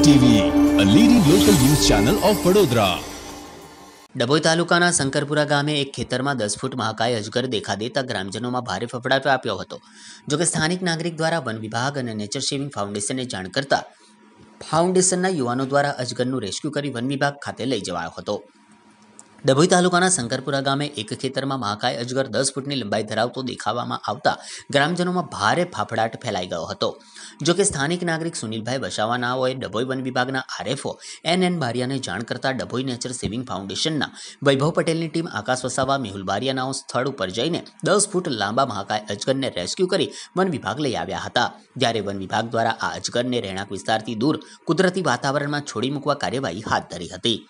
TV a channel of Vadodara Dabhoi તાલુકાના શંકરપુરા ગામે એક ખેતરમાં દસ ફૂટ મહાકાય અજગર દેખા દેતા ગ્રામજનોમાં ભારે ફફડાટો આપ્યો હતો જો કે સ્થાનિક નાગરિક દ્વારા વન વિભાગ અને નેચર સેવિંગ ફાઉન્ડેશનને જાણ કરતા ફાઉન્ડેશનના યુવાનો દ્વારા અજગરનું રેસ્ક્યુ કરી વન વિભાગ ખાતે લઈ જવાયો હતો ડભોઈ તાલુકાના શંકરપુરા ગામે એક ખેતરમાં મહાકાય અજગર દસ ફૂટની લંબાઈ ધરાવતો દેખાવામાં આવતા ગ્રામજનોમાં ભારે ફાફડાટ ફેલાઈ ગયો હતો જો કે સ્થાનિક નાગરિક સુનિલભાઈ વસાવાનાઓએ ડભોઈ વન વિભાગના આરએફઓ એન એન બારિયાને જાણ કરતા ડભોઈ નેચર સેવિંગ ફાઉન્ડેશનના વૈભવ પટેલની ટીમ આકાશ વસાવા મેહુલ બારિયાનાઓ સ્થળ ઉપર જઈને દસ ફૂટ લાંબા મહાકાય અજગરને રેસ્ક્યુ કરી વન વિભાગ લઈ આવ્યા હતા જ્યારે વન વિભાગ દ્વારા આ અજગરને રહેણાંક વિસ્તારથી દૂર કુદરતી વાતાવરણમાં છોડી મૂકવા કાર્યવાહી હાથ ધરી હતી